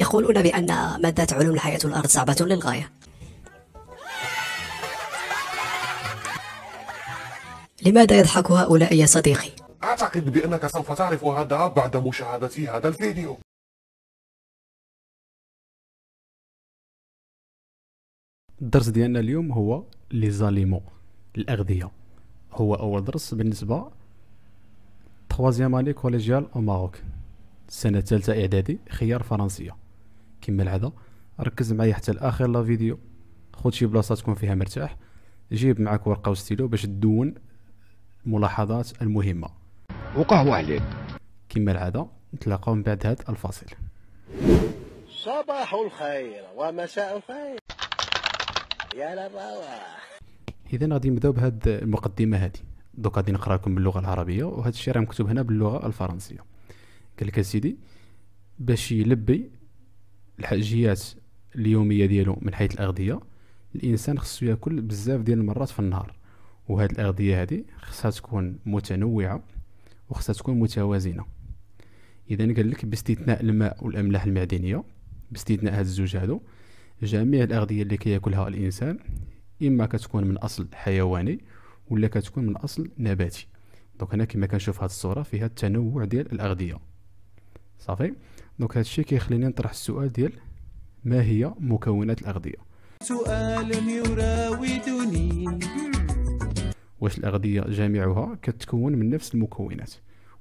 يقولون بأن مادة علوم الحياة الأرض صعبة للغاية لماذا يضحك هؤلاء يا صديقي؟ أعتقد بأنك سوف تعرف هذا بعد مشاهدة هذا الفيديو الدرس ديالنا اليوم هو لي الأغذية هو أول درس بالنسبة 3 أني كوليجيال أو ماروك سنة ثالثة إعدادي خيار فرنسية كما العادة ركز معايا حتى الآخر لا فيديو خد شي بلاصة تكون فيها مرتاح جيب معاك ورقة وستيلو باش تدون الملاحظات المهمة وقهوة عليك كما العادة نتلاقاو من بعد هذا الفاصل صباح الخير ومساء الخير يا لبوا اذا غادي نبداو بهاد المقدمه هادي دوك غادي نقرا لكم باللغه العربيه وهذا الشيء راه مكتوب هنا باللغه الفرنسيه قال لك اسيدي باش يلبي الحاجيات اليوميه ديالو من حيث الاغذيه الانسان خصو ياكل بزاف ديال المرات في النهار وهاد الاغذيه هادي خصها تكون متنوعه وخصها تكون متوازنه اذا قال لك باستثناء الماء والاملاح المعدنيه باستثناء هاد الزوج هادو جميع الاغذيه اللي كياكلها الانسان اما كتكون من اصل حيواني ولا كتكون من اصل نباتي دونك هنا كما كنشوف هاد الصوره فيها التنوع ديال الاغذيه صافي دونك هادشي كيخليني نطرح السؤال ديال ما هي مكونات الأغذية سؤال يراودني واش الأغذية جميعها كتكون من نفس المكونات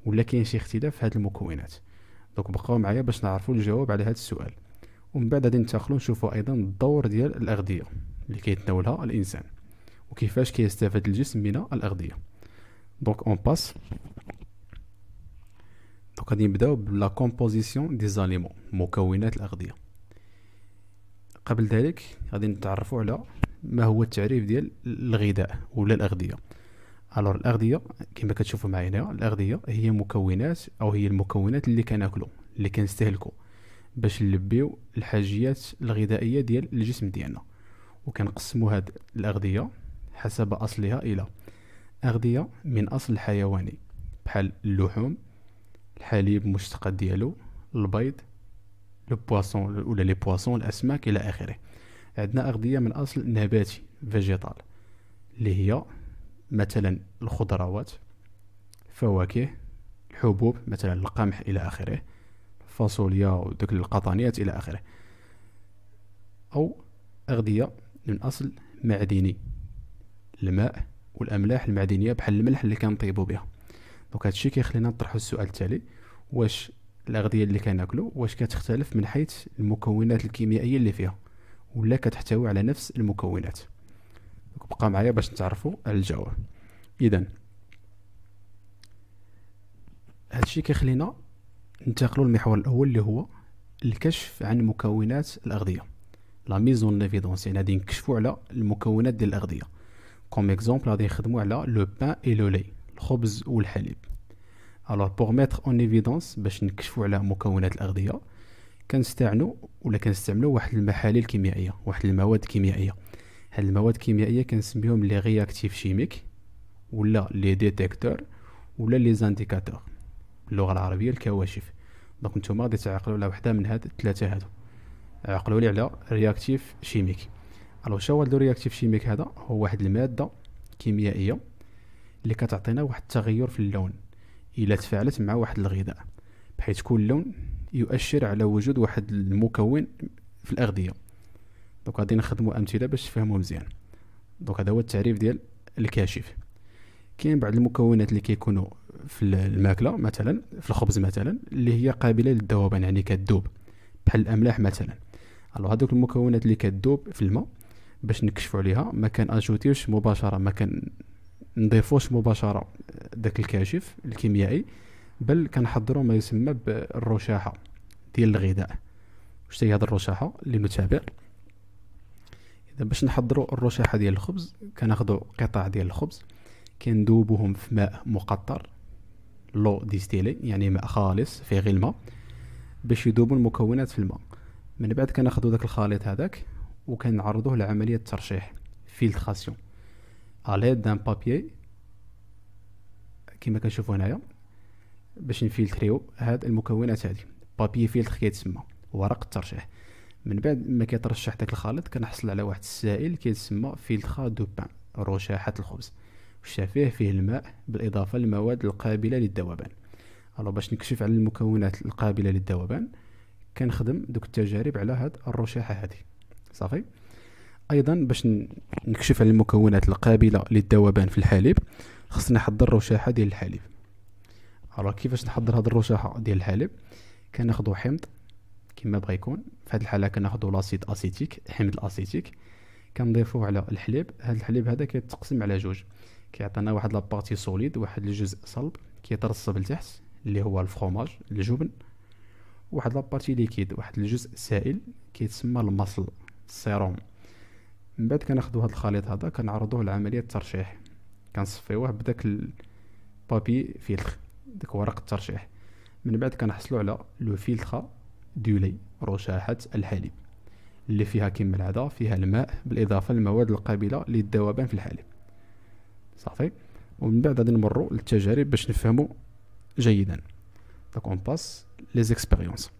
ولا كاين شي اختلاف في هاد المكونات دونك بقاو معايا باش نعرفوا الجواب على هاد السؤال ومن بعد غادي ننتقلوا نشوفوا ايضا الدور ديال الاغذيه اللي كيتناولها الانسان وكيفاش كيستافد الجسم من الاغذيه دونك اون باس غادي نبداو بلا كومبوزيسيون دي زاليمون مكونات الاغذيه قبل ذلك غادي نتعرفوا على ما هو التعريف ديال الغذاء ولا الاغذيه الور الاغذيه كما كتشوفوا معايا هنا الاغذيه هي مكونات او هي المكونات اللي كناكلو اللي كنستهلكو باش نلبيو الحاجيات الغذائيه ديال الجسم ديالنا وكنقسموا هاد الاغذيه حسب اصلها الى اغذيه من اصل حيواني بحال اللحوم الحليب المشتقات ديالو البيض لو بواسون ولا لي بواسون الاسماك الى اخره عندنا اغذيه من اصل نباتي فيجيتال اللي هي مثلا الخضروات فواكه الحبوب مثلا القمح الى اخره الفاصوليا ودوك القطانيات الى اخره او اغذيه من اصل معدني الماء والاملاح المعدنيه بحال الملح اللي كنطيبو بها دونك هادشي كيخلينا نطرحوا السؤال التالي واش الاغذيه اللي كناكلو واش كتختلف من حيث المكونات الكيميائيه اللي فيها ولا كتحتوي على نفس المكونات بقى معايا باش نتعرفوا على الجواب اذا هادشي كيخلينا ننتقلوا للمحور الاول اللي هو الكشف عن مكونات الاغذيه لا ميزون نيفيدونس يعني غادي نكشفوا على المكونات ديال الاغذيه كوم اكزومبل غادي نخدموا على لو بان اي لو لي الخبز والحليب الوغ بوغ ميتر اون ايفيدونس باش نكشفو على مكونات الاغذيه كنستعملو ولا كنستعملو واحد المحاليل كيميائيه واحد المواد كيميائيه هاد المواد الكيميائيه كنسميهم لي رياكتيف شيميك ولا لي ديتيكتور ولا لي زانديكاتور باللغه العربيه الكواشف دونك نتوما غادي تعقلوا على وحده من هاد الثلاثه هادو عقلوا لي على رياكتيف شيميك الو شنو هو الرياكتيف شيميك هذا هو واحد الماده كيميائيه اللي كتعطينا واحد التغير في اللون إلا تفاعلت مع واحد الغذاء بحيث كل لون يؤشر على وجود واحد المكون في الأغذية دوك غادي نخدمو أمثلة باش تفهمو مزيان دوك هذا هو التعريف ديال الكاشف كاين بعض المكونات اللي كيكونوا في الماكله مثلا في الخبز مثلا اللي هي قابله للذوبان يعني كتذوب بحال الاملاح مثلا الو هذوك المكونات اللي كتذوب في الماء باش نكشفوا عليها ما كان اجوتيوش مباشره ما كان نضيفوش مباشره داك الكاشف الكيميائي بل كنحضروا ما يسمى بالرشاحه ديال الغذاء واش هي هذه الرشاحه لنتابع اذا باش نحضروا الرشاحه ديال الخبز كناخذوا قطع ديال الخبز كندوبوهم في ماء مقطر لو ديستيلي يعني ماء خالص فيه غير الماء باش يذوبوا المكونات في الماء من بعد كناخذوا داك الخليط هذاك وكنعرضوه لعمليه ترشيح فيلتراسيون اليد دان بابيي كما كنشوفو هنايا باش نفلتريو هاد المكونات هادي بابيي فيلتر كيتسمى ورق الترشيح من بعد ما كيترشح داك الخليط كنحصل على واحد السائل كيتسمى فيلتر دو بان رشاحة الخبز والشفيه فيه الماء بالإضافة للمواد القابلة للذوبان الو باش نكشف على المكونات القابلة للذوبان كنخدم دوك التجارب على هاد الرشاحة هادي صافي ايضا باش نكشف على المكونات القابله للذوبان في الحليب خصني نحضر رشاحه ديال الحليب الو كيفاش نحضر هاد الرشاحه ديال الحليب كناخذوا حمض كما بغى يكون في هاد الحاله كناخذوا لاسيد اسيتيك حمض الاسيتيك كنضيفوه على الحليب هاد الحليب هذا كيتقسم على جوج كيعطينا واحد لابارتي سوليد واحد الجزء صلب كيترصب لتحت اللي هو الفخوماج الجبن واحد لابارتي ليكيد واحد الجزء سائل كيتسمى المصل السيروم من بعد كناخذوا هاد الخليط هذا كنعرضوه لعمليه الترشيح كنصفيوه بداك البابي فيلتر داك ورق الترشيح من بعد كنحصلو على لو فيلترا دولي رشاحه الحليب اللي فيها كما العاده فيها الماء بالاضافه للمواد القابله للذوبان في الحليب صافي ومن بعد غادي نمروا للتجارب باش نفهموا جيدا دونك اون باس لي زيكسبيريونس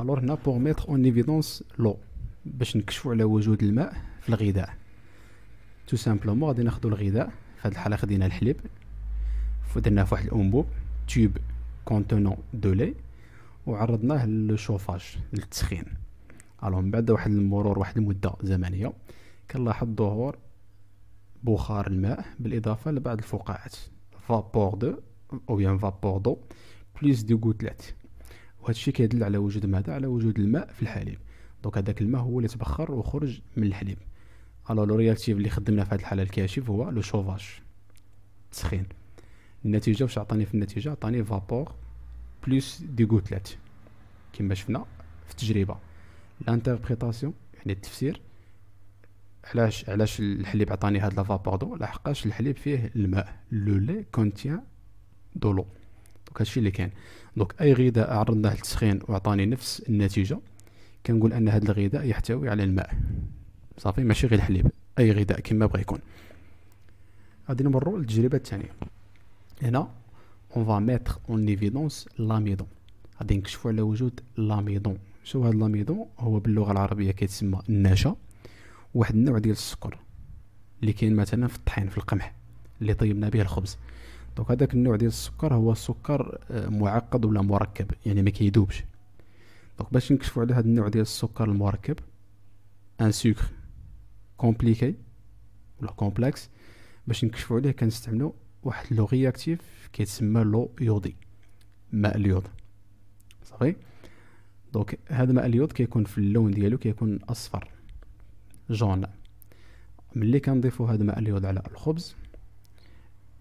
الوغ هنا بوغ mettre اون ايفيدونس لو باش نكشفوا على وجود الماء في الغذاء تو سامبلومون غادي ناخذوا الغذاء في هذه الحاله خدينا الحليب درناه في واحد الانبوب تيوب كونتونون دو لي وعرضناه للشوفاج للتسخين الو من بعد واحد المرور واحد المده زمنيه كنلاحظ ظهور بخار الماء بالاضافه لبعض الفقاعات فابور دو او بيان فابور دو بليس دو غوتلات وهذا الشيء كيدل على وجود ماذا على وجود الماء في الحليب دونك هذاك الماء هو اللي تبخر وخرج من الحليب الو لو رياكتيف اللي خدمنا في هذه الحاله الكاشف هو لو شوفاج تسخين النتيجه واش عطاني في النتيجه عطاني فابور بلوس دي غوتلات كما شفنا في التجربه لانتربريتاسيون يعني التفسير علاش علاش الحليب عطاني هاد لافابور دو لحقاش الحليب فيه الماء لو لي كونتيان دو لو دونك هادشي اللي كان دونك اي غذاء عرضناه للتسخين وعطاني نفس النتيجه كنقول ان هذا الغذاء يحتوي على الماء صافي ماشي غير الحليب اي غذاء كما بغى يكون غادي نمروا للتجربه الثانيه هنا اون فا ميتر اون ايفيدونس لاميدون غادي نكشفوا على وجود لاميدون شو هاد لاميدون هو باللغه العربيه كيتسمى النشا واحد النوع ديال السكر اللي كاين مثلا في الطحين في القمح اللي طيبنا به الخبز دونك هذاك النوع ديال السكر هو سكر آه، معقد ولا مركب يعني ما كيدوبش دونك باش نكشفو على هاد النوع ديال السكر المركب ان سكر كومبليكي ولا كومبلكس باش نكشفو عليه كنستعملو واحد لو رياكتيف كيتسمى لو يودي ماء اليود صافي دونك هذا ماء اليود كيكون في اللون ديالو كيكون اصفر جون ملي كنضيفو هذا ماء اليود على الخبز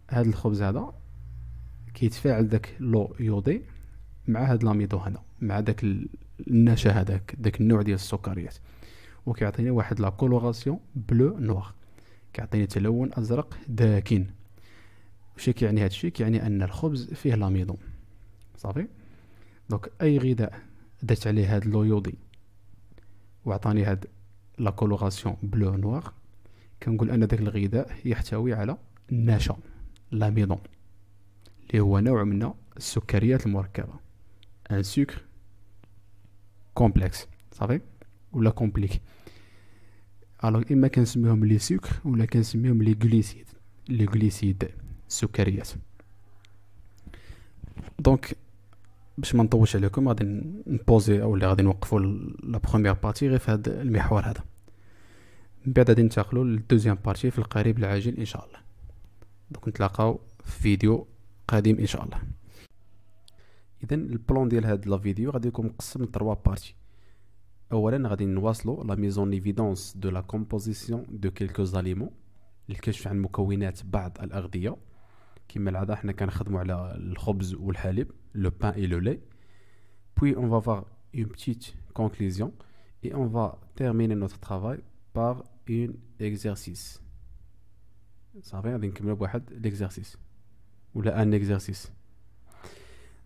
هذا الخبز هذا كيتفاعل داك لو يودي مع هاد لاميدو هنا مع داك النشا هذاك داك النوع ديال السكريات وكيعطيني واحد لا كولوراسيون بلو نوار كيعطيني تلون ازرق داكن واش كيعني هذا الشيء كيعني ان الخبز فيه لاميدون صافي دونك اي غذاء درت عليه هاد اللويودي وعطاني هاد لا كولوراسيون بلو نوار كنقول ان داك الغذاء يحتوي على النشا لاميدون اللي هو نوع من السكريات المركبه ان سكر كومبلكس صافي ولا كومبليك الوغ اما كنسميهم لي سكر ولا كنسميهم لي غليسيد لي غليسيد السكريات دونك باش ما نطولش عليكم غادي نبوزي اللي غادي نوقفوا لا بروميير بارتي غير في هذا المحور هذا من بعد غادي ننتقلوا للدوزيام بارتي في القريب العاجل ان شاء الله دونك نتلاقاو في فيديو قادم ان شاء الله Et donc, le plan de la vidéo, c'est que nous avons trois parties. Aujourd'hui, nous avons la mise en évidence de la composition de quelques aliments. Les questions sont les plus importantes de l'argent. Nous avons la question de la choubou ou le halib, le pain et le lait. Puis, on va avoir une petite conclusion. Et on va terminer notre travail par un exercice. Ça revient, donc, nous avons l'exercice. Ou un exercice.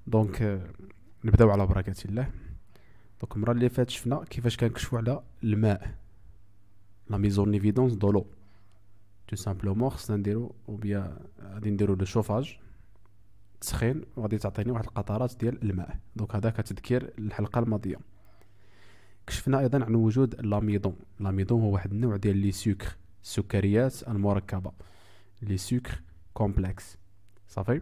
دونك آه، نبداو على بركه الله دونك المره اللي فاتت شفنا كيفاش كنكشفوا على الماء لا ميزون ايفيدونس دو لو تو سامبلومون خصنا نديرو بيا غادي نديرو لو شوفاج تسخين وغادي تعطيني واحد القطرات ديال الماء دونك هذا كتذكير الحلقه الماضيه كشفنا ايضا عن وجود لاميدون لاميدون هو واحد النوع ديال لي سكر السكريات المركبه لي سكر كومبلكس صافي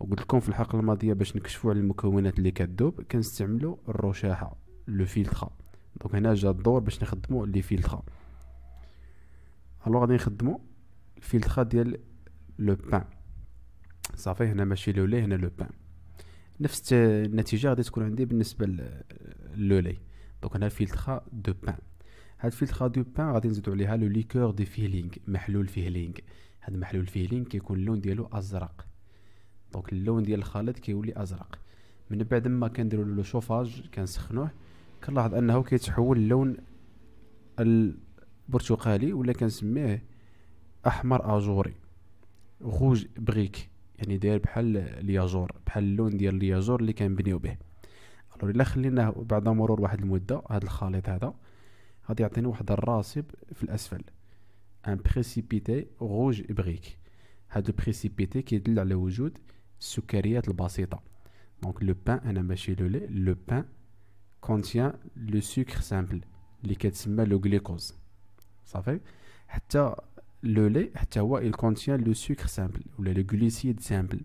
وقلت لكم في الحلقه الماضيه باش نكشفوا على المكونات اللي كتذوب كنستعملوا الرشاحه لو فيلترا دونك هنا جا الدور باش نخدموا لي فيلترا الو غادي نخدموا الفيلترا ديال لو بان صافي هنا ماشي لو لي هنا لو بان نفس النتيجه غادي تكون عندي بالنسبه لو لي دونك هنا فيلتر دو بان هاد الفلترا دو بان غادي نزيدو عليها لو ليكور دي فيلينغ محلول فيلينغ هاد محلول فيلينغ كيكون اللون ديالو ازرق دونك اللون ديال الخليط كيولي ازرق من بعد ما كنديروا له شوفاج كنسخنوه كنلاحظ انه كيتحول اللون البرتقالي ولا كنسميه احمر اجوري غوج بغيك يعني داير بحال الياجور بحال اللون ديال الياجور اللي كنبنيو به الو الا خليناه بعد مرور واحد المده هذا الخليط هذا غادي يعطيني واحد الراسب في الاسفل ان بريسيبيتي غوج بغيك هاد البريسيبيتي كيدل على وجود السكريات البسيطة دونك لو بان انا ماشي لو لي لو بان كونتيان لو سكر سامبل اللي كتسمى لو غليكوز صافي حتى لو لي حتى هو il contient لو سكر سامبل ولا لو غليسيد سامبل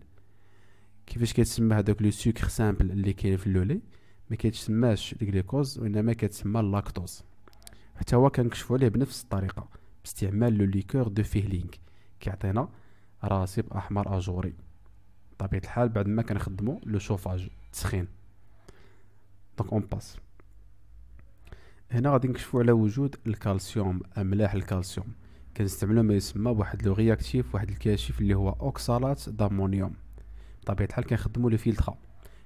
كيفاش كتسمى هذاك لو سكر سامبل اللي كاين في لو لي ما كيتسماش الغليكوز وانما كتسمى اللاكتوز حتى هو كنكشفوا عليه بنفس الطريقه باستعمال لو ليكور دو فيهلينغ كيعطينا راسب احمر اجوري بطبيعه الحال بعد ما كنخدمو لو شوفاج تسخين دونك اون باس هنا غادي نكشفوا على وجود الكالسيوم املاح الكالسيوم كنستعملو ما يسمى بواحد لو رياكتيف واحد الكاشف اللي هو اوكسالات دامونيوم بطبيعه الحال كنخدمو لو فيلترا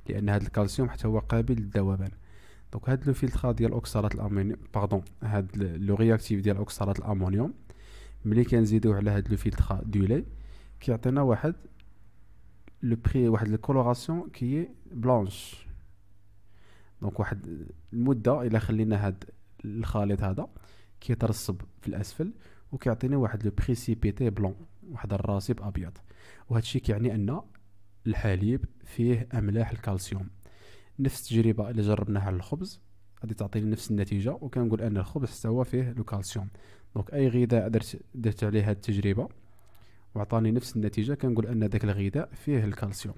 لان هذا الكالسيوم حتى هو قابل للذوبان دونك هاد لو فيلترا ديال اوكسالات الامونيوم باردون هاد لو رياكتيف ديال اوكسالات الامونيوم ملي كنزيدوه على هاد لو فيلترا دو لي كيعطينا واحد لو بري واحد الكولوراسيون كي بلانش دونك واحد المده الا خلينا هاد الخليط هذا كيترسب في الاسفل وكيعطيني واحد لو بريسيبيتي بلون واحد الراسب ابيض وهذا الشيء كيعني ان الحليب فيه املاح الكالسيوم نفس التجربه اللي جربناها على الخبز غادي تعطيني نفس النتيجه وكنقول ان الخبز حتى هو فيه لو كالسيوم دونك اي غذاء درت درت عليه هاد التجربه وعطاني نفس النتيجه كنقول ان داك الغذاء فيه الكالسيوم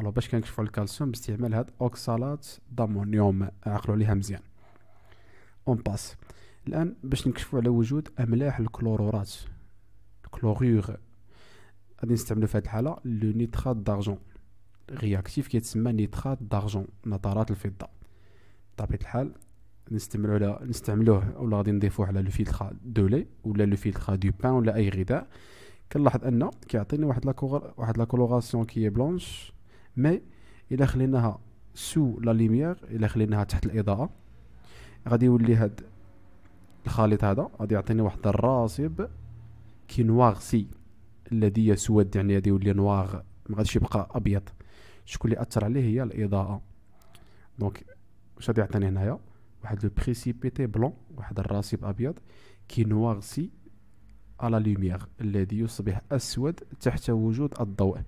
الو باش كنكشفوا الكالسيوم باستعمال هاد اوكسالات دامونيوم عقلوا عليها مزيان اون باس الان باش نكشفوا على وجود املاح الكلورورات الكلورور غادي نستعملو في هاد الحاله لو نيترات دارجون رياكتيف كيتسمى نيترات دارجون نظارات الفضه بطبيعه الحال نستعملو على نستعملوه ولا غادي نضيفوه على لو فيلترا دو لي ولا لو فيلترا دو بان ولا اي غذاء كنلاحظ ان كيعطيني واحد لاكور واحد لاكولوغاسيون كي بلونش مي الا خليناها سو لا ليميير الا خليناها تحت الاضاءه غادي يولي هاد الخليط هذا غادي يعطيني واحد الراسب كي نواغسي الذي يسود يعني غادي يولي نواغ ما غاديش يبقى ابيض شكون اللي اثر عليه هي الاضاءه دونك واش غادي يعطيني هنايا واحد لو بريسيبيتي بلون واحد الراسب ابيض كي نواغسي لا لوميير الذي يصبح اسود تحت وجود الضوء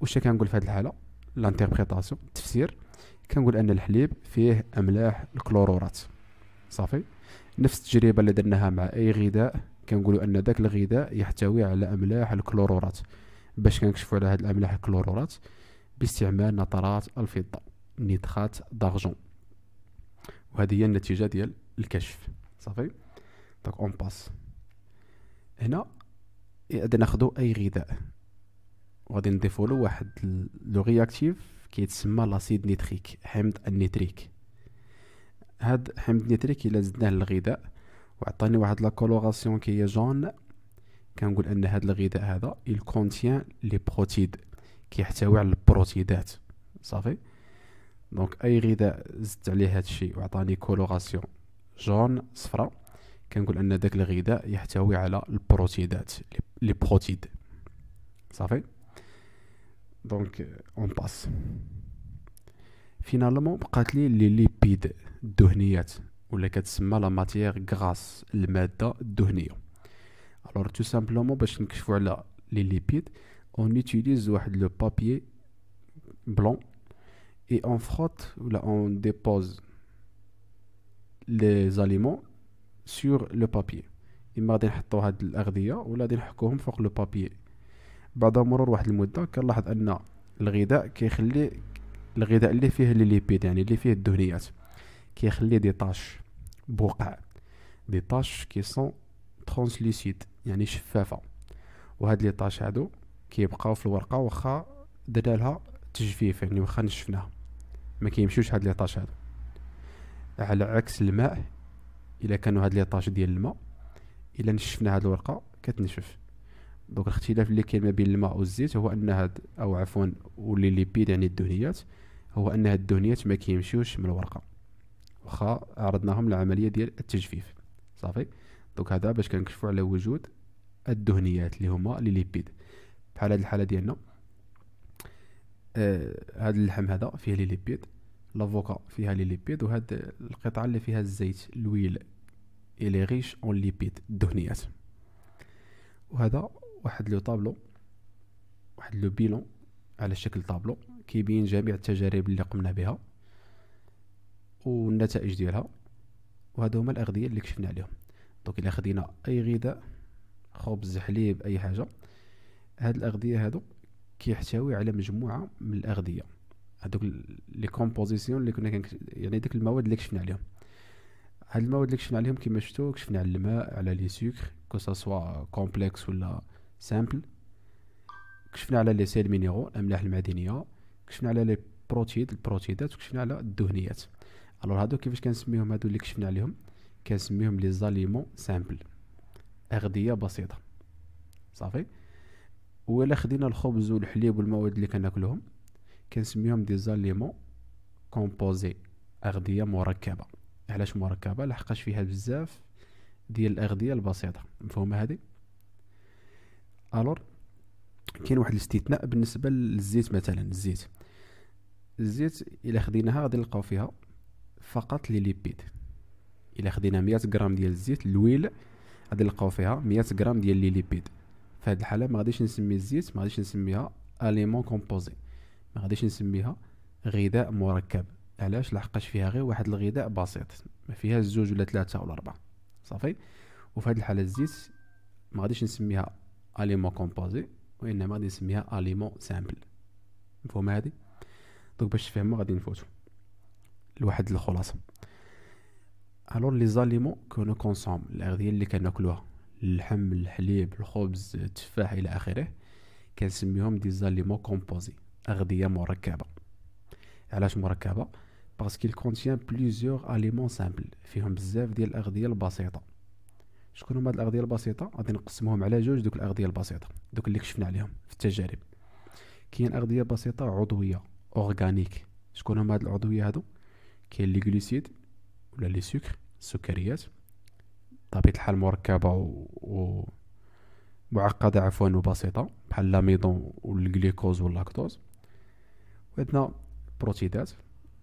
واش كنقول في هذه الحاله لانتربريتاسيون التفسير كنقول ان الحليب فيه املاح الكلورورات صافي نفس التجربه اللي درناها مع اي غذاء كنقولوا ان ذاك الغذاء يحتوي على املاح الكلورورات باش كنكشفوا على هاد الاملاح الكلورورات باستعمال نطرات الفضه نيترات دارجون وهذه هي النتيجه ديال الكشف صافي دونك اون باس هنا غادي ناخدو اي غذاء وغادي نضيفوا له واحد لو رياكتيف كيتسمى لاسيد نيتريك حمض النيتريك هاد حمض النيتريك الا زدناه للغذاء وعطاني واحد لا كولوراسيون كي هي جون كنقول ان هاد الغذاء هذا يل كونتيان لي بروتيد كيحتوي على البروتيدات صافي دونك اي غذاء زدت عليه هادشي وعطاني كولوراسيون جون صفراء On peut dire que cette nourriture contient des protéines, des protéines. C'est vrai Donc, on passe. Finalement, vous avez les lipides d'oignons, ou ce qu'on appelle la matière grasse, les matériaux d'oignons. Alors, tout simplement, pour découvrir les lipides, on utilise le papier blanc et on frotte ou on dépose les aliments سور لو بابي اما غادي نحطو هاد الاغذيه ولا غادي نحكوهم فوق لو بابي بعد مرور واحد المده كنلاحظ ان الغذاء كيخلي الغذاء اللي فيه لي ليبيد يعني اللي فيه الدهنيات كيخلي دي طاش بقع دي طاش كي سون ترانسليسيد يعني شفافه وهاد لي طاش هادو كيبقاو في الورقه واخا درنا لها تجفيف يعني واخا نشفناها ما كيمشيوش هاد لي طاش هادو على عكس الماء الا كانوا هاد لي طاج ديال الماء الا نشفنا هاد الورقه كتنشف دونك الاختلاف اللي كاين ما بين الماء والزيت هو ان هاد او عفوا واللي ليبيد يعني الدهنيات هو ان هاد الدهنيات ما كيمشيوش من الورقه واخا عرضناهم لعملية ديال التجفيف صافي دونك هذا باش كنكشفوا على وجود الدهنيات اللي هما لي ليبيد بحال هاد الحاله ديالنا آه هاد اللحم هذا فيه لي ليبيد لافوكا فيها لي ليبيد وهاد القطعه اللي فيها الزيت الويل إلي غيش اون ليبيد الدهنيات وهذا واحد لو طابلو واحد لو بيلون على شكل طابلو كيبين جميع التجارب اللي قمنا بها والنتائج ديالها وهادو هما الاغذيه اللي كشفنا عليهم دونك الا خدينا اي غذاء خبز حليب اي حاجه هاد الاغذيه هادو كيحتوي على مجموعه من الاغذيه هادوك لي كومبوزيسيون اللي كنا كنك... يعني ديك المواد اللي كشفنا عليهم هاد المواد اللي كشفنا عليهم كيما شفتو كشفنا على الماء على لي سكر كو سوا كومبلكس ولا سامبل كشفنا على لي سيل مينيرو الاملاح المعدنيه كشفنا على لي بروتيد البروتيدات وكشفنا على الدهنيات الو هادو كيفاش كنسميهم هادو اللي كشفنا عليهم كنسميهم لي زاليمون سامبل اغذيه بسيطه صافي ولا خدينا الخبز والحليب والمواد اللي كناكلهم كنسميهم دي زاليمون كومبوزي اغذيه مركبه علاش مركبه لحقاش فيها بزاف ديال الاغذيه البسيطه مفهومه هذه الور كاين واحد الاستثناء بالنسبه للزيت مثلا الزيت الزيت الا خديناها غادي نلقاو فيها فقط لي ليبيد الا خدينا 100 غرام ديال الزيت الويل غادي نلقاو فيها 100 غرام ديال لي ليبيد في هذه الحاله ما غاديش نسمي الزيت ما غاديش نسميها اليمون كومبوزي ما غاديش نسميها غذاء مركب علاش لحقاش فيها غير واحد الغذاء بسيط ما فيهاش زوج ولا ثلاثه ولا اربعه صافي وفي هذه الحاله الزيت ما غاديش نسميها اليمون كومبوزي وانما غادي نسميها اليمون سامبل مفهومه هذه دونك باش تفهموا غادي نفوتوا لواحد الخلاصه الور لي زاليمون كونو كونسوم الاغذيه اللي كناكلوها اللحم الحليب الخبز التفاح الى اخره كنسميهم دي زاليمون كومبوزي اغذيه مركبه علاش مركبه باسكو كونتيان بليزيور اليمون سامبل فيهم بزاف ديال الاغذيه البسيطه شكون هما هاد الاغذيه البسيطه غادي نقسمهم على جوج دوك الاغذيه البسيطه دوك اللي كشفنا عليهم في التجارب كاين اغذيه بسيطه عضويه اورغانيك شكون هما هاد العضويه هادو كاين لي غليسيد ولا لي سكر السكريات طبيعه الحال مركبه و, و... معقده عفوا وبسيطه بحال لاميدون والجليكوز واللاكتوز وعندنا بروتيدات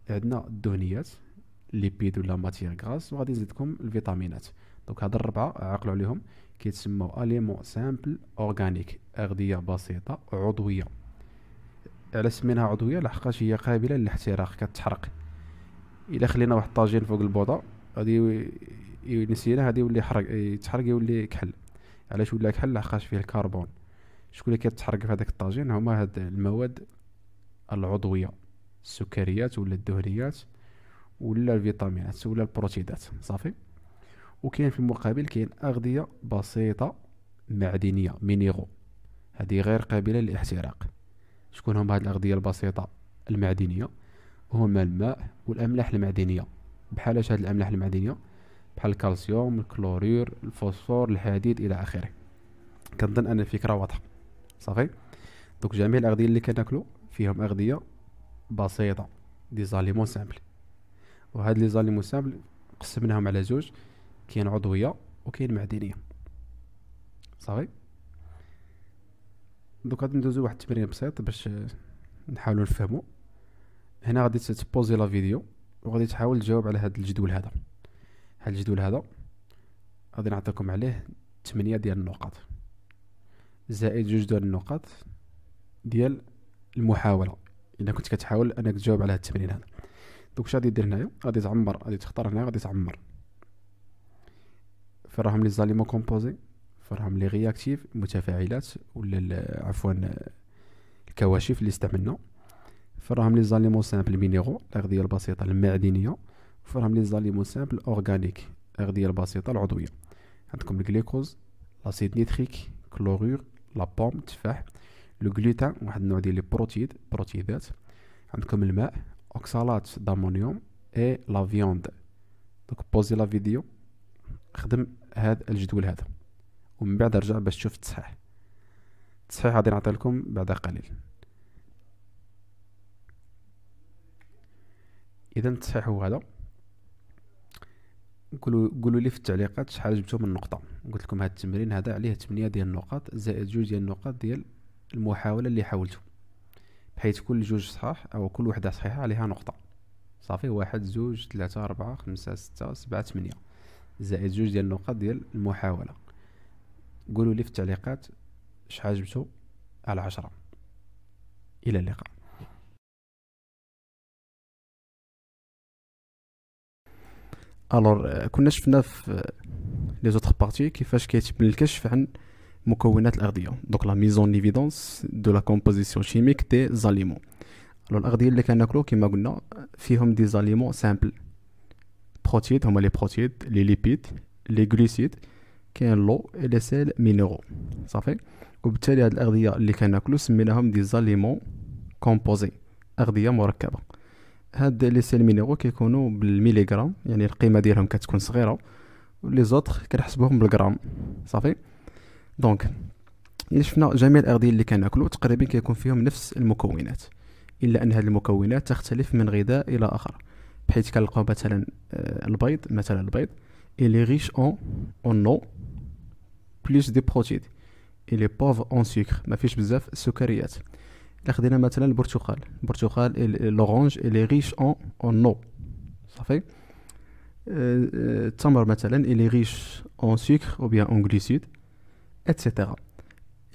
عندنا الدهنيات ليبيد ولا ماتير غراس وغادي نزيدكم الفيتامينات دونك هاد الربعه عقلوا عليهم كيتسموا اليمون سامبل اورغانيك اغذيه بسيطه عضويه على سمينها عضويه لحقاش هي قابله للاحتراق كتحرق الا خلينا واحد الطاجين فوق البوطه غادي نسينا هادي يولي يحرق يتحرق يولي كحل علاش ولا كحل لحقاش فيه الكربون شكون اللي كتحرق في هذاك الطاجين هما هاد المواد العضويه السكريات ولا الدهريات ولا الفيتامينات ولا البروتيدات صافي وكاين في المقابل كاين اغذيه بسيطه معدنيه مينيرو هذه غير قابله للاحتراق شكون هم هاد الاغذيه البسيطه المعدنيه هما الماء والاملاح المعدنيه بحال هاد الاملاح المعدنيه بحال الكالسيوم الكلورير الفوسفور الحديد الى اخره كنظن ان الفكره واضحه صافي دوك جميع الاغذيه اللي كناكلو فيهم اغذيه بسيطه دي زاليمون سامبل وهاد لي زاليمون سامبل قسمناهم على جوج كاين عضويه وكاين معدنيه صافي دوك غادي ندوزو واحد التمرين بسيط باش نحاولو نفهمو هنا غادي تبوزي لا فيديو وغادي تحاول تجاوب على هاد الجدول هذا هاد الجدول هذا غادي نعطيكم عليه 8 ديال النقاط زائد جوج ديال النقاط ديال المحاوله الا كنت كتحاول انك تجاوب على هاد التمرين هذا دونك واش غادي دير هنايا غادي تعمر غادي تختار هنا غادي تعمر فراهم لي زاليمو كومبوزي فراهم لي رياكتيف المتفاعلات ولا عفوا الكواشف اللي استعملنا فراهم لي زاليمو سامبل مينيرو الاغذيه البسيطه المعدنيه فراهم لي زاليمو سامبل اورغانيك الاغذيه البسيطه العضويه عندكم الجليكوز لاسيد نيتريك كلورور لا بوم تفاح لو غلوتان واحد النوع ديال لي بروتيد بروتيدات عندكم الماء اوكسالات دامونيوم اي لا فيوند دونك بوزي لا فيديو خدم هذا الجدول هذا ومن بعد رجع باش تشوف التصحيح التصحيح غادي نعطي لكم بعد قليل اذا التصحيح هو هذا قولوا قولوا لي في التعليقات شحال جبتوا من نقطه قلت لكم هذا التمرين هذا عليه 8 ديال النقاط زائد جوج ديال النقاط ديال المحاولة اللي حاولتو بحيث كل جوج صحاح أو كل وحدة صحيحة عليها نقطة صافي واحد زوج ثلاثة أربعة خمسة ستة سبعة ثمانية زائد جوج ديال النقط ديال المحاولة قولوا لي في التعليقات شحال جبتو على عشرة إلى اللقاء الور euh, كنا شفنا في لي زوتر بارتي كيفاش كيتبن الكشف عن مكونات الأغذية دونك لا ميزون ايفيدونس دو لا كومبوزيسيون شيميك دي زاليمون الو الأغذية اللي كناكلو كيما قلنا فيهم دي زاليمون سامبل بروتيد هما لي بروتيد لي ليبيد لي غليسيد كاين لو لي سيل مينيرو صافي وبالتالي هاد الأغذية اللي كناكلو سميناهم دي زاليمون كومبوزي أغذية مركبة هاد لي سيل مينيرو كيكونوا بالميليغرام يعني القيمة ديالهم كتكون صغيرة ولي زوطخ كنحسبوهم بالغرام صافي دونك الا شفنا جميع الاغذيه اللي كناكلو تقريبا كيكون فيهم نفس المكونات الا ان هذه المكونات تختلف من غذاء الى اخر بحيث كنلقاو مثلا آه، البيض مثلا البيض الي ريش اون اون نو eau دي بروتيد الي بوف اون سكر ما فيش بزاف السكريات الا خدينا مثلا البرتقال البرتقال لورانج الي ريش اون اون نو صافي التمر آه، آه، مثلا الي ريش اون سكر او بيان اون غليسيد اتسيتيرا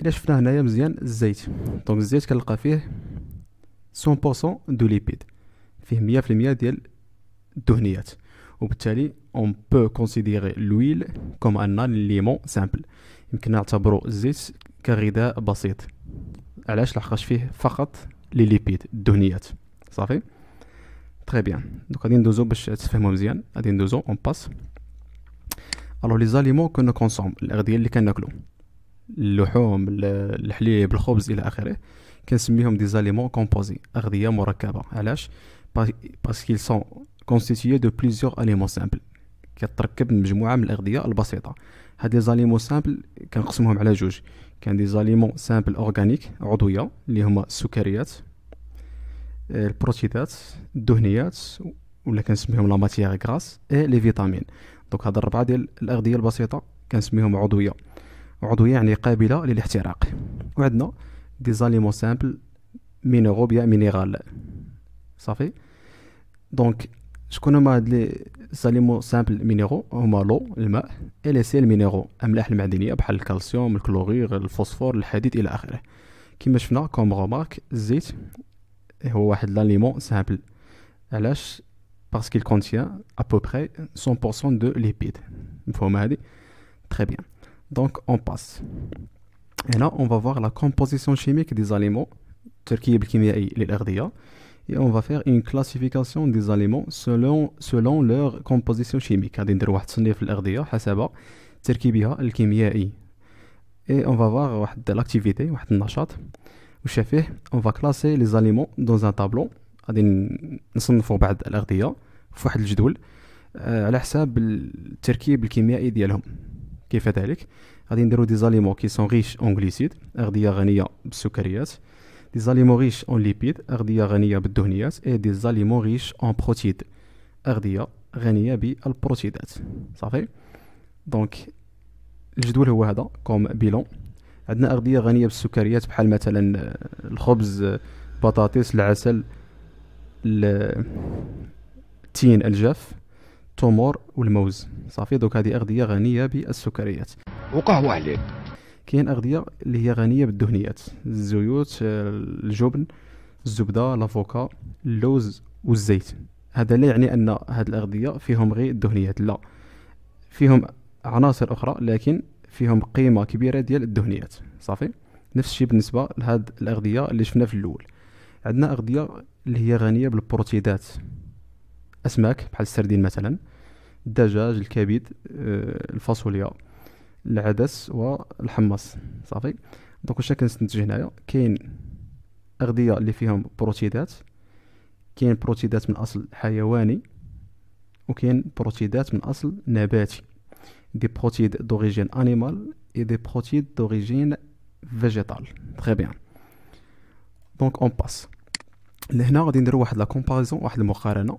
الا شفنا هنايا مزيان الزيت دونك الزيت كنلقى فيه 100% دو ليبيد فيه 100% ديال الدهنيات وبالتالي اون بو كونسيديري لويل كوم ان ليمون سامبل يمكن نعتبرو الزيت كغذاء بسيط علاش لحقاش فيه فقط لي ليبيد الدهنيات صافي تري بيان دوك غادي ندوزو باش تفهمو مزيان غادي ندوزو اون باس الو لي زاليمون كنا كونسوم الاغذيه اللي كناكلو اللحوم الحليب الخبز الى اخره كنسميهم دي زاليمون كومبوزي اغذيه مركبه علاش باسكو سون كونستيتيي دو بليزيور اليمون سامبل كتركب من مجموعه من الاغذيه البسيطه هاد لي زاليمون سامبل كنقسمهم على جوج كاين دي زاليمون سامبل اورغانيك عضويه اللي هما السكريات آه، البروتينات الدهنيات ولا كنسميهم لا ماتيير غراس اي لي فيتامين دونك هاد الربعه ديال الاغذيه البسيطه كنسميهم عضويه عضوية يعني قابلة للاحتراق وعندنا دي زاليمون سامبل مينيرو بيان مينيرال صافي دونك شكون هما هاد لي زاليمون سامبل مينيرو هما لو الماء اي لي سيل مينيرو املاح المعدنيه بحال الكالسيوم الكلوغيغ الفوسفور الحديد الى اخره كما شفنا كوم غومارك الزيت هو واحد لاليمون سامبل علاش باسكو كونتيان ا بو بري 100% دو ليبيد مفهوم هادي تري بيان Donc on passe. Et là, on va voir la composition chimique des aliments, et on va faire une classification des aliments selon, leur composition chimique. Et on va voir euh, de l'activité, euh, on va classer les aliments dans un tableau. On نصنفوا classer في واحد الجدول على كيف ذلك غادي نديرو دي زاليمون كي سون ريش اون غليسيد اغذيه غنيه بالسكريات دي زاليمون ريش اون ليبيد اغذيه غنيه بالدهنيات اي دي زاليمون ريش اون بروتيد اغذيه غنيه بالبروتيدات صافي دونك الجدول هو هذا كوم بيلون عندنا اغذيه غنيه بالسكريات بحال مثلا آه، الخبز البطاطس آه، العسل التين الجاف التمور والموز صافي دوك هذه اغذيه غنيه بالسكريات وقهوه عليك كاين اغذيه اللي هي غنيه بالدهنيات الزيوت الجبن الزبده لافوكا اللوز والزيت هذا لا يعني ان هاد الاغذيه فيهم غير الدهنيات لا فيهم عناصر اخرى لكن فيهم قيمه كبيره ديال الدهنيات صافي نفس الشيء بالنسبه لهاد الاغذيه اللي شفنا في الاول عندنا اغذيه اللي هي غنيه بالبروتيدات اسماك بحال السردين مثلا الدجاج الكبد آه، الفاصوليا العدس والحمص صافي دونك واش كنستنتج هنايا كاين اغذيه اللي فيهم بروتيدات كاين بروتيدات من اصل حيواني وكاين بروتيدات من اصل نباتي دي بروتيد دوريجين انيمال اي دي بروتيد دوريجين فيجيتال تري بيان دونك اون باس لهنا غادي نديرو واحد لا كومباريزون واحد المقارنه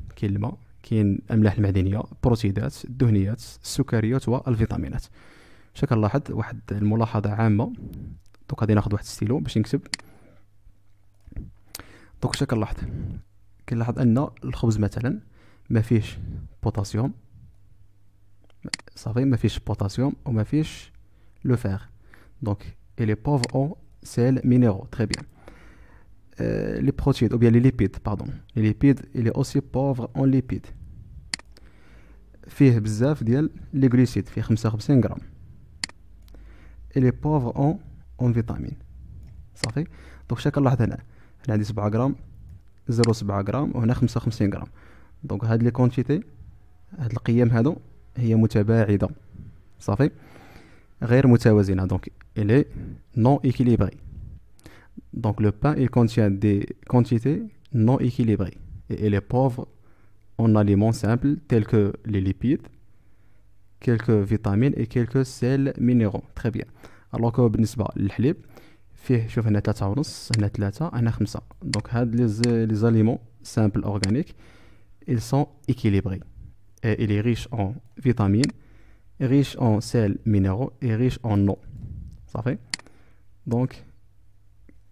كاين الماء كاين الاملاح المعدنيه البروتيدات الدهنيات السكريات والفيتامينات شكرا كنلاحظ واحد الملاحظه عامه دوك غادي ناخذ واحد الستيلو باش نكتب دوك شكرا كنلاحظ كنلاحظ ان الخبز مثلا ما فيهش بوتاسيوم صافي ما فيهش بوتاسيوم وما فيهش لو فيغ دونك اي لي بوف او سيل مينيرو تري بيان لي بروتيد او بيان لي ليبيد باردون لي ليبيد il est aussi pauvre en lipides. فيه بزاف ديال لي غليسيد فيه 55 غرام اللي بوفر اون اون فيتامين صافي دونك شا كنلاحظ هنا هنا عندي 7 غرام 0.7 غرام وهنا 55 غرام دونك هاد لي كونتيتي هاد القيم هادو هي متباعده صافي غير متوازنه دونك الي نون ايكيليبري Donc le pain, il contient des quantités non équilibrées et il est pauvre en aliments simples tels que les lipides, quelques vitamines et quelques sels minéraux. Très bien. Alors que بالنسبة للحليب فيه شوف هنا ونص هنا هنا les simples organiques ils sont équilibrés et il est riche en vitamines riche en sels minéraux et riche en eau ça fait donc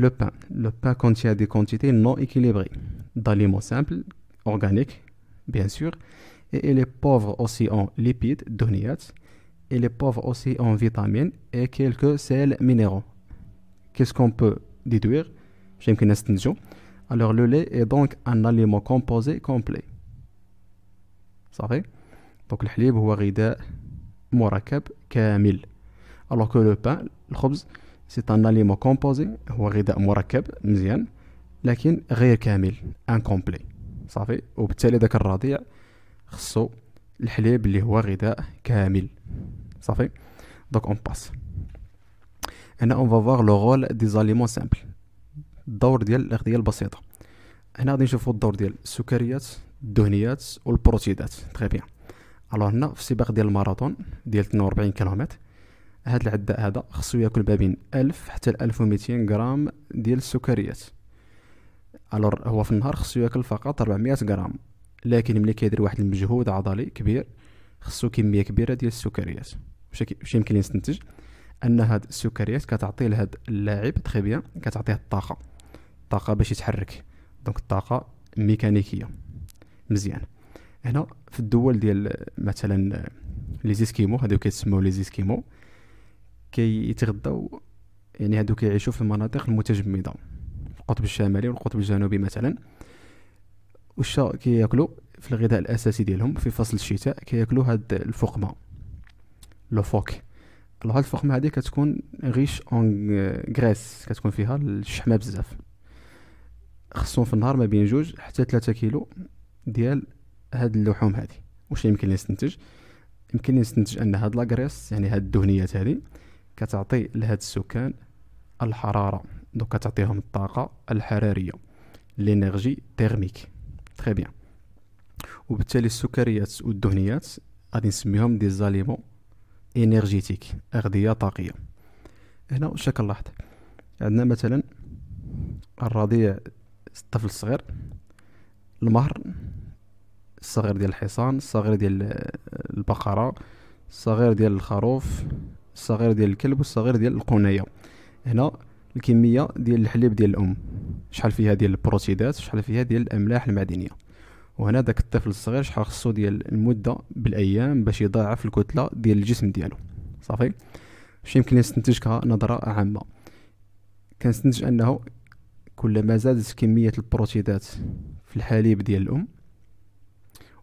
le pain. Le pain contient des quantités non équilibrées d'aliments simples, organiques, bien sûr, et il est pauvre aussi en lipides, et il est pauvre aussi en vitamines et quelques sels minéraux. Qu'est-ce qu'on peut déduire une J'aime extension. Alors le lait est donc un aliment composé complet. Ça fait Donc le lait est un composé, complet. alors que le pain, le سي ان اليمون كومبوزي هو غذاء مركب مزيان لكن غير كامل انكومبلي صافي وبالتالي داك الرضيع خصو الحليب اللي هو غذاء كامل صافي دونك اون باس هنا اون فافوار لو رول دي زاليمون سامبل الدور ديال الاغذيه البسيطه هنا غادي نشوفو الدور ديال السكريات الدهنيات والبروتيدات تري بيان الوغ هنا في السباق ديال الماراثون ديال 42 كيلومتر هاد العداء هذا خصو ياكل ما بين ألف حتى ألف وميتين غرام ديال السكريات الور هو في النهار خصو ياكل فقط 400 غرام لكن ملي كيدير واحد المجهود عضلي كبير خصو كميه كبيره ديال السكريات واش يمكن يستنتج نستنتج ان هاد السكريات كتعطي لهاد اللاعب تخي بيان كتعطيه الطاقه الطاقه باش يتحرك دونك الطاقه ميكانيكيه مزيان هنا في الدول ديال مثلا لي زيسكيمو هادو كيتسموا لي زيسكيمو كيتغداو يعني هادو كيعيشوا في المناطق المتجمده القطب الشمالي والقطب الجنوبي مثلا والشا كياكلوا في الغذاء الاساسي ديالهم في فصل الشتاء كياكلوا هاد الفقمه لو فوك هاد الفقمه هادي كتكون غيش اون غريس كتكون فيها الشحمه بزاف خصهم في النهار ما بين جوج حتى ثلاثة كيلو ديال هاد اللحوم هادي واش يمكن لي نستنتج يمكن لي نستنتج ان هاد لاغريس يعني هاد الدهنيات هادي كتعطي لهاد السكان الحراره دونك كتعطيهم الطاقه الحراريه لينيرجي تيرميك تري بيان وبالتالي السكريات والدهنيات غادي نسميهم دي زاليمون انرجيتيك اغذيه طاقيه هنا واش كنلاحظ عندنا مثلا الرضيع الطفل الصغير المهر الصغير ديال الحصان الصغير ديال البقره الصغير ديال الخروف الصغير ديال الكلب والصغير ديال القنية هنا الكمية ديال الحليب ديال الأم شحال فيها ديال البروتيدات شحال فيها ديال الأملاح المعدنية وهنا داك الطفل الصغير شحال خصو ديال المدة بالأيام باش يضاعف الكتلة ديال الجسم ديالو صافي باش يمكن نستنتج كنظرة عامة كنستنتج أنه كلما زادت كمية البروتيدات في الحليب ديال الأم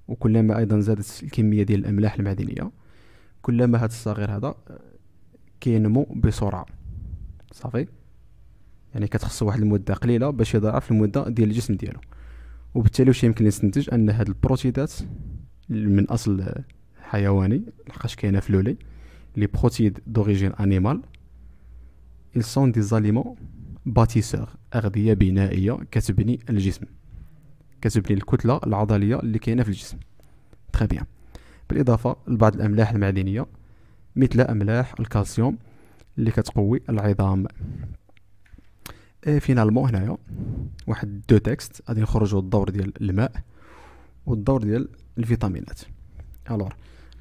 وكلما أيضا زادت الكمية ديال الأملاح المعدنية كلما هاد الصغير هذا كينمو بسرعه صافي يعني كتخصو واحد المده قليله باش يضاعف المده ديال الجسم ديالو وبالتالي واش يمكن نستنتج ان هاد البروتيدات من اصل حيواني لحقاش كاينه في لولي لي بروتيد دوريجين انيمال ils sont des aliments باتيسور اغذيه بنائيه كتبني الجسم كتبني الكتله العضليه اللي كاينه في الجسم تري بيان بالاضافه لبعض الاملاح المعدنيه مثل املاح الكالسيوم اللي كتقوي العظام آه، فينالمون هنايا واحد دو تكست غادي نخرجوا الدور ديال الماء والدور ديال الفيتامينات الور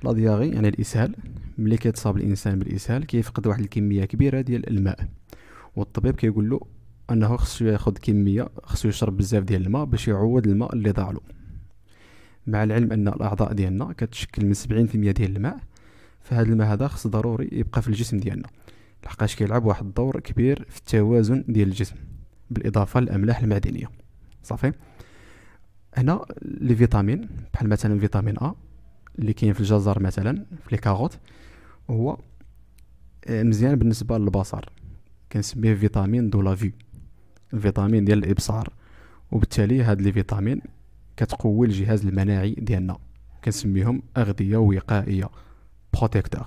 لا دياغي يعني الاسهال ملي كيتصاب الانسان بالاسهال كيفقد واحد الكميه كبيره ديال الماء والطبيب كيقول له انه خصو ياخذ كميه خصو يشرب بزاف ديال الماء باش يعوض الماء اللي ضاع له مع العلم ان الاعضاء ديالنا كتشكل من 70% ديال الماء فهاد الماء هذا خص ضروري يبقى في الجسم ديالنا لحقاش كيلعب واحد الدور كبير في التوازن ديال الجسم بالاضافه للاملاح المعدنيه صافي هنا لي فيتامين بحال مثلا فيتامين ا اللي كاين في الجزر مثلا في لي كاروت هو آه، مزيان بالنسبه للبصر كنسميه فيتامين دو لا في فيتامين ديال الابصار وبالتالي هاد لي فيتامين كتقوي الجهاز المناعي ديالنا كنسميهم اغذيه وقائيه بروتيكتور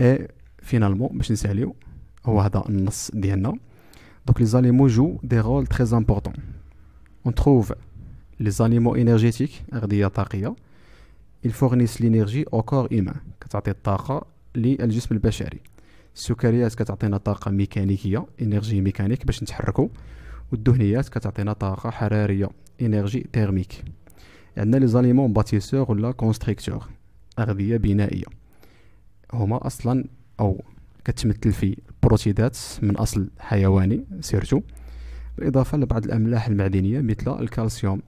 اي فينالمون باش نساليو هو هذا النص ديالنا دونك لي زاليمو جو دي رول تري امبورطون اون تروف لي زاليمو انرجيتيك اغذيه طاقيه الفورنيس لينيرجي او كور humain كتعطي الطاقه للجسم البشري السكريات كتعطينا طاقه ميكانيكيه انرجي ميكانيك باش نتحركوا والدهنيات كتعطينا طاقه حراريه انرجي تيرميك عندنا لي زاليمون باتيسور ولا كونستريكتور أغذية بنائية هما أصلا أو كتمثل في بروتيدات من أصل حيواني سيرتو بالإضافة لبعض الأملاح المعدنية مثل الكالسيوم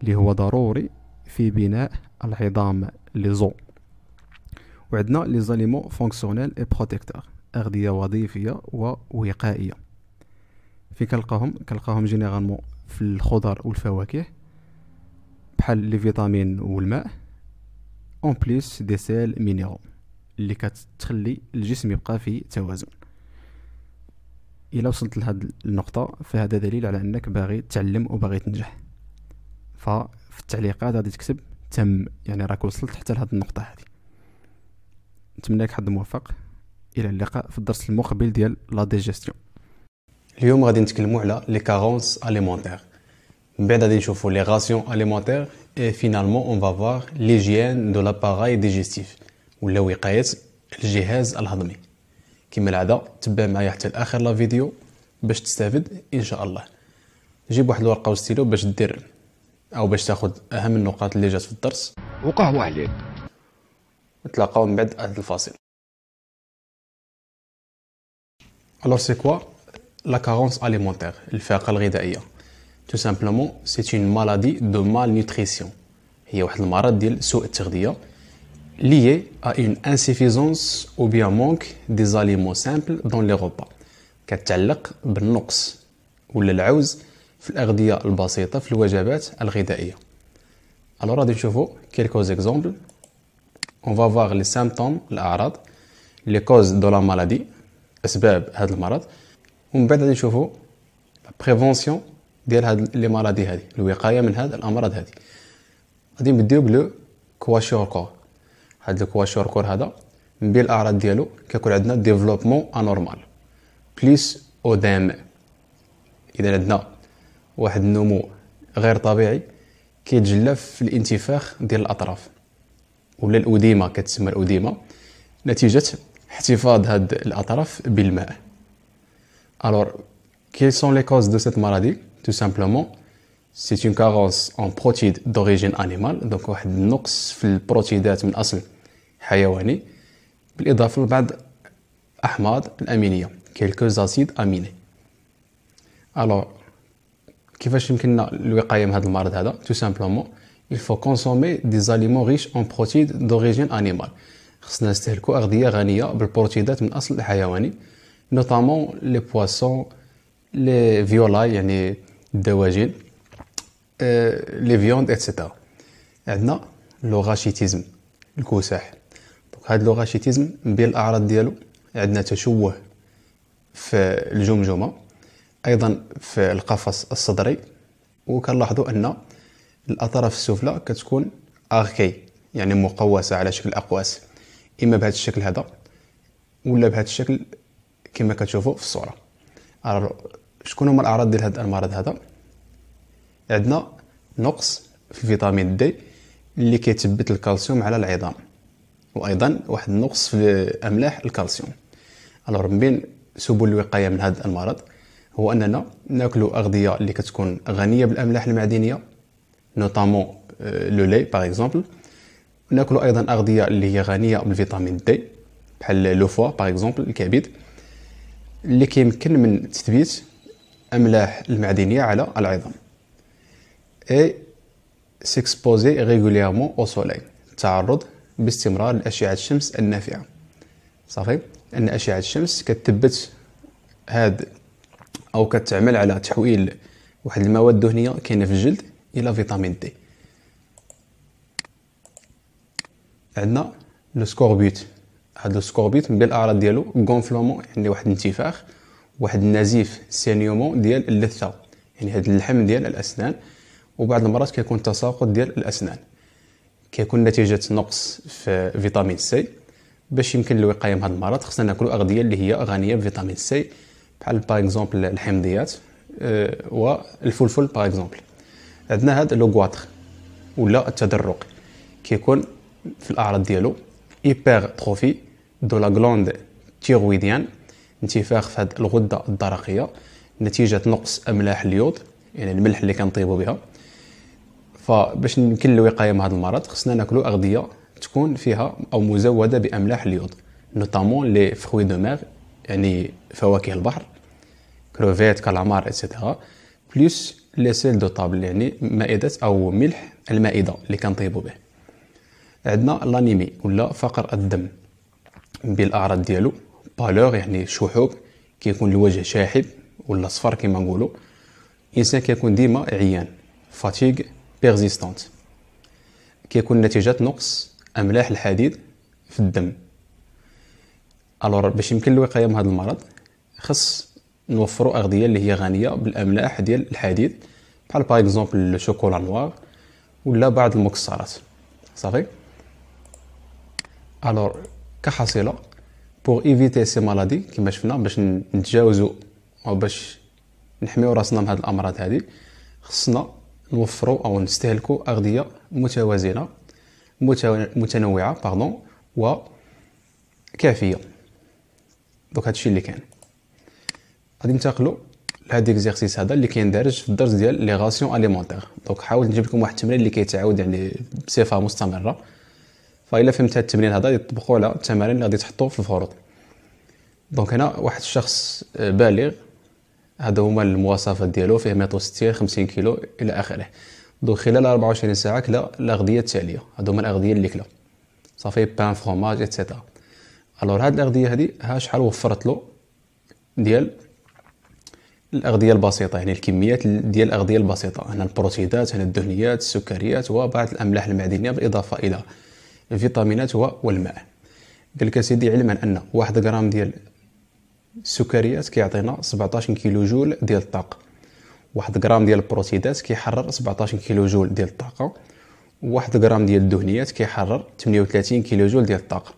اللي هو ضروري في بناء العظام ليزو وعندنا لي زاليمو فونكسيونيل اي بروتيكتور أغذية وظيفية ووقائية فين كنلقاهم كنلقاهم جينيرالمون في الخضر والفواكه بحال لي فيتامين والماء اون بليس دي سيل مينيرو اللي كتخلي الجسم يبقى في توازن الى وصلت لهاد النقطه فهذا دليل على انك باغي تعلم وباغي تنجح ففي التعليقات غادي تكتب تم يعني راك وصلت حتى لهاد النقطه هذه نتمنى لك حظ موفق الى اللقاء في الدرس المقبل ديال لا ديجيستيون اليوم غادي نتكلموا على لي كارونس اليمونتير من بعد غادي نشوفوا لي غاسيون اليمونتير اي فينالمون اون فافوار ليجيان دو لاباراي ديجيستيف ولا وقايه الجهاز الهضمي كما العاده تبع معايا حتى لاخر لا فيديو باش تستافد ان شاء الله جيب واحد الورقه وستيلو باش دير او باش تاخذ اهم النقاط اللي جات في الدرس وقهوه عليك نتلاقاو من بعد هذا الفاصل الو سي كوا لا كارونس الفاقه الغذائيه tout simplement, c'est une maladie de malnutrition. Il y a une maladie de liée à une insuffisance ou bien manque des aliments simples dans les repas. qui est كتعلق بالنقص ولا العوز في الاغذيه البسيطه في الوجبات الغذائيه alors غادي نشوفو quelques exemples on va voir les symptômes les causes de la maladie les اسباب هذا المرض ومن بعد غادي نشوفو la prévention ديال هاد لي هادي الوقايه من هاد الامراض هادي غادي نبداو بلو كواشور كور هاد الكواشور كور هذا من بين الاعراض ديالو كيكون عندنا ديفلوبمون انورمال بليس دام اذا عندنا واحد النمو غير طبيعي كيتجلى في الانتفاخ ديال الاطراف ولا الاوديمه كتسمى الاوديمه نتيجه احتفاظ هاد الاطراف بالماء الور كيل سون لي كوز دو سيت مالادي tout simplement, c'est une carence en protéines d'origine animale, donc un protéines حيواني quelques acides aminés alors tout simplement il faut consommer des aliments riches en protéines d'origine animale خصنا بالبروتيدات من notamment les poissons les violas يعني الدواجن لي فيوند اتسيتيرا عندنا لوغاشيتيزم الكساح دونك هاد لوغاشيتيزم من بين الاعراض ديالو عندنا تشوه في الجمجمه ايضا في القفص الصدري وكنلاحظوا ان الاطراف السفلى كتكون اغكي يعني مقوسه على شكل اقواس اما بهذا الشكل هذا ولا بهذا الشكل كما كتشوفوا في الصوره شكون هما الاعراض ديال هذا المرض هذا عندنا نقص في فيتامين دي اللي كيثبت الكالسيوم على العظام وايضا واحد النقص في املاح الكالسيوم الوغ من بين سبل الوقايه من هذا المرض هو اننا ناكلو اغذيه اللي كتكون غنيه بالاملاح المعدنيه نوطامون لو لي باغ اكزومبل ناكلو ايضا اغذيه اللي هي غنيه بالفيتامين دي بحال لو فوا باغ اكزومبل الكبد اللي كيمكن من تثبيت الأملاح المعدنية على العظام اي سيكسبوزي régulièrement او سولاي التعرض باستمرار لأشعة الشمس النافعة صافي لأن أشعة الشمس كتثبت هاد أو كتعمل على تحويل واحد المواد الدهنية كاينة في الجلد إلى فيتامين دي عندنا لو سكوربيت هاد لو سكوربيت من بين الأعراض ديالو غونفلومون يعني واحد الانتفاخ واحد النزيف سينيومون ديال اللثه يعني هذا اللحم ديال الاسنان وبعض المرات كيكون تساقط ديال الاسنان كيكون نتيجه نقص في فيتامين سي باش يمكن الوقايه من هذا المرض خصنا ناكلوا اغذيه اللي هي غنيه بفيتامين سي بحال باغ اكزومبل الحمضيات والفلفل باغ اكزومبل عندنا هذا لو غواتر ولا التدرق كيكون في الاعراض ديالو ايبر تروفي دو لا غلوند تيرويديان انتفاخ في هذه الغده الدرقيه نتيجه نقص املاح اليود يعني الملح اللي كنطيبوا بها فباش نمكن الوقايه من هذا المرض خصنا ناكلوا اغذيه تكون فيها او مزوده باملاح اليود نوتامون لي فروي دو مير يعني فواكه البحر كروفيت كالامار ايتترا بلس لي سيل دو طابل يعني مائده او ملح المائده اللي كنطيبوا به عندنا لانيمي ولا فقر الدم بالاعراض ديالو بالور يعني شحوب كيكون الوجه شاحب ولا صفر كما نقولوا الانسان كيكون ديما عيان فاتيغ بيرزيستانت كيكون نتيجة نقص املاح الحديد في الدم الور باش يمكن الوقايه من هذا المرض خص نوفروا اغذيه اللي هي غنيه بالاملاح ديال الحديد بحال باغ اكزومبل الشوكولا نوار ولا بعض المكسرات صافي الور كحصيله بور ايفيتي سي مالادي كما شفنا باش نتجاوزو او باش نحميو راسنا من هاد الامراض هادي خصنا نوفرو او نستهلكو اغذيه متوازنه متنوعه باردون و كافيه دوك هادشي اللي كان غادي ننتقلوا لهاد ليكزارسيس هذا اللي دارج في الدرس ديال لي غاسيون اليمونتير دونك حاول نجيب لكم واحد التمرين اللي كيتعاود يعني بصفه مستمره فإلا فهمت هاد التمرين هذا يطبقوا على التمارين اللي غادي تحطوا في الفروض دونك هنا واحد الشخص بالغ هادو هما المواصفات ديالو فيه 160 50 كيلو الى اخره دونك خلال 24 ساعه كلا الاغذيه التاليه هادو هما الاغذيه اللي كلا صافي بان فرماج اتسيتيرا الوغ هاد الاغذيه هادي ها شحال وفرت له ديال الاغذيه البسيطه يعني الكميات ديال الاغذيه البسيطه هنا البروتيدات هنا الدهنيات السكريات وبعض الاملاح المعدنيه بالاضافه الى الفيتامينات والماء قال لك سيدي علما ان واحد غرام ديال السكريات كيعطينا 17 كيلو جول ديال الطاقه واحد غرام ديال البروتيدات كيحرر 17 كيلو جول ديال الطاقه وواحد غرام ديال الدهنيات كيحرر 38 كيلو جول ديال الطاقه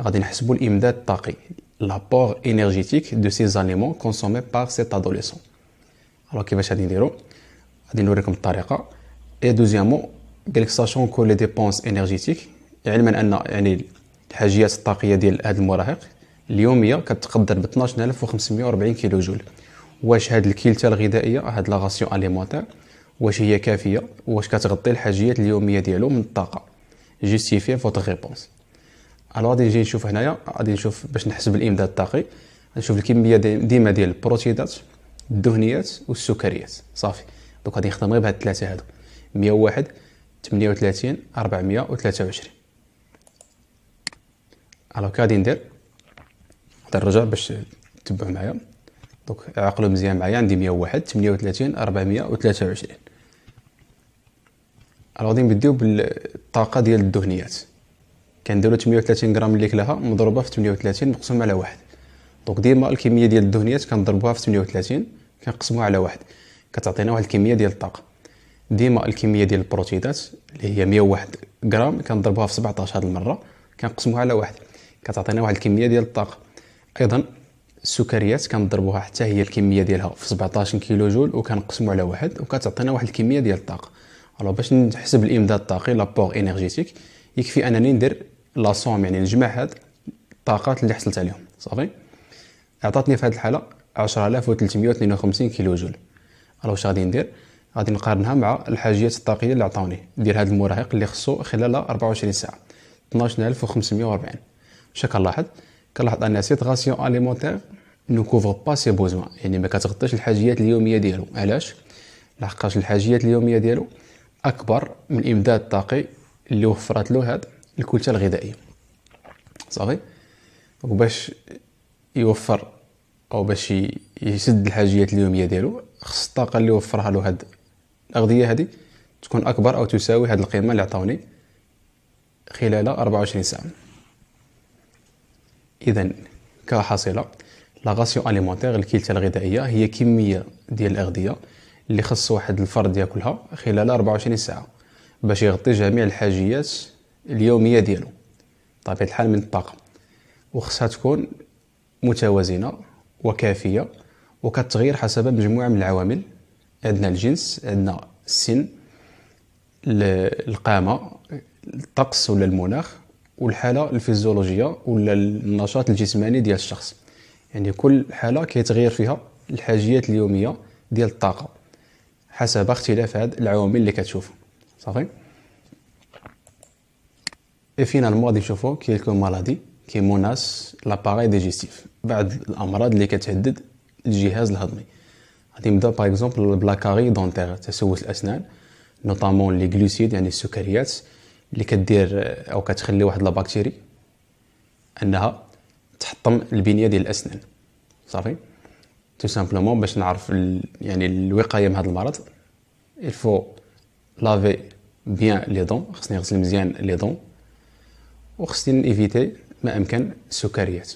غادي نحسبوا الامداد الطاقي لابور انرجيتيك دو سي زاليمون كونسومي بار سي ادوليسون الوغ كيفاش غادي نديرو غادي نوريكم الطريقه اي دوزيامون قالك ساشون كو لي ديبونس انرجيتيك علما ان يعني الحاجيات الطاقيه ديال هذا المراهق اليوميه كتقدر ب 12540 كيلو جول واش هاد الكلتا الغذائيه هاد لاغاسيون اليمونتير واش هي كافيه واش كتغطي الحاجيات اليوميه ديالو من الطاقه جيستيفي فوت ريبونس الو غادي نجي نشوف هنايا غادي نشوف باش نحسب الامداد الطاقي غنشوف الكميه ديما ديال البروتيدات الدهنيات والسكريات صافي دونك غادي نخدم غير بهاد الثلاثه هادو 101 38 423 الوغ كادي ندير هذا الرجع باش تتبع معايا دونك عقلوا مزيان معايا عندي 101 38 423 الوغ غادي نبداو بالطاقه ديال الدهنيات كنديرو 38 غرام اللي كلاها مضروبه في 38 مقسومه على واحد دونك ديما الكميه ديال الدهنيات كنضربوها في 38 كنقسموها على واحد كتعطينا واحد الكميه ديال الطاقه ديما الكميه ديال البروتيدات اللي هي 101 غرام كنضربوها في 17 هاد المره كنقسموها على واحد كتعطينا واحد الكميه ديال الطاقه ايضا السكريات كنضربوها حتى هي الكميه ديالها في 17 كيلو جول وكنقسمو على واحد وكتعطينا واحد الكميه ديال الطاقه الو باش نحسب الامداد الطاقي لابور انرجيتيك يكفي انني ندير سوم يعني نجمع هاد الطاقات اللي حصلت عليهم صافي عطاتني في هاد الحاله 10352 كيلو جول الو واش غادي ندير غادي نقارنها مع الحاجيات الطاقيه اللي عطاوني ديال هاد المراهق اللي خصو خلال 24 ساعه 12540 شنو كنلاحظ كنلاحظ ان سيتغاسيون اليمونتير نو كوفر با سي بوزوان يعني ما كتغطيش الحاجيات اليوميه ديالو علاش لحقاش الحاجيات اليوميه ديالو اكبر من الامداد الطاقي اللي وفرت له هاد الكلشه الغذائيه صافي وباش يوفر او باش يسد الحاجيات اليوميه ديالو خص الطاقه اللي وفرها له هاد الاغذيه هادي تكون اكبر او تساوي هاد القيمه اللي عطاوني خلال 24 ساعه اذا كحاصله لا غاسيون اليمونتير الكلتة الغذائيه هي كميه ديال الاغذيه اللي خص واحد الفرد ياكلها خلال 24 ساعه باش يغطي جميع الحاجيات اليوميه ديالو بطبيعه الحال من الطاقه وخصها تكون متوازنه وكافيه وكتغير حسب مجموعه من العوامل عندنا الجنس عندنا السن القامه الطقس ولا المناخ والحاله الفيزيولوجيه ولا النشاط الجسماني ديال الشخص يعني كل حاله كيتغير فيها الحاجيات اليوميه ديال الطاقه حسب اختلاف هاد العوامل اللي كتشوفهم صافي اي فينالمون غادي نشوفو كيلكو مالادي كي موناس لاباراي ديجيستيف بعض الامراض اللي كتهدد الجهاز الهضمي غادي نبدا باغ اكزومبل بلاكاري دونتير تسوس الاسنان نوطامون لي غلوسيد يعني السكريات اللي كدير او كتخلي واحد لاباكتيري انها تحطم البنيه ديال الاسنان صافي تو سامبلومون باش نعرف يعني الوقايه من هذا المرض الفو لافي بيان لي دون خصني نغسل مزيان لي دون وخصني نيفيتي ما امكن السكريات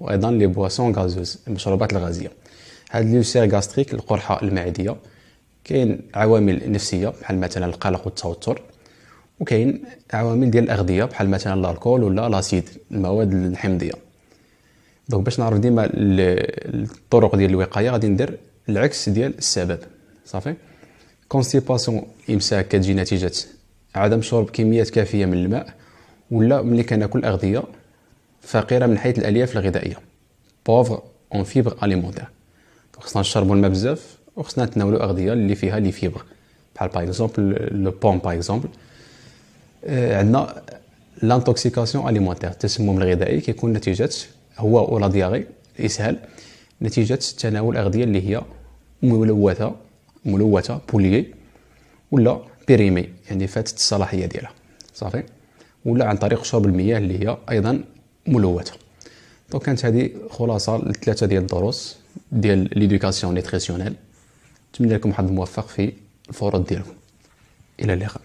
وايضا لي بواسون غازوز المشروبات الغازيه هاد لولسير غاستريك القرحه المعديه كاين عوامل نفسيه بحال مثلا القلق والتوتر وكاين عوامل ديال الاغذيه بحال مثلا الكحول ولا لاسيد المواد الحمضيه دونك باش نعرف ديما الطرق ديال الوقايه غادي ندير العكس ديال السبب صافي كونستيباسيون امساك كتجي نتيجه عدم شرب كميات كافيه من الماء ولا ملي كناكل اغذيه فقيره من حيث الالياف الغذائيه بوفر اون فيبر اليمونتير خصنا نشربوا الماء بزاف وخصنا نتناولوا اغذيه اللي فيها لي فيبر بحال باغ اكزومبل لو بون باغ اكزومبل آه، عندنا لانتوكسيكاسيون اليمونتير التسمم الغذائي كيكون نتيجه هو ولا دياري الاسهال نتيجه تناول اغذيه اللي هي ملوثه ملوثه بوليي ولا بيريمي يعني فاتت الصلاحيه ديالها صافي ولا عن طريق شرب المياه اللي هي ايضا ملوثه دونك كانت هذه خلاصه لثلاثه ديال الدروس ديال ليدوكاسيون نيتريسيونيل نتمنى لكم حظ موفق في الفروض ديالكم الى اللقاء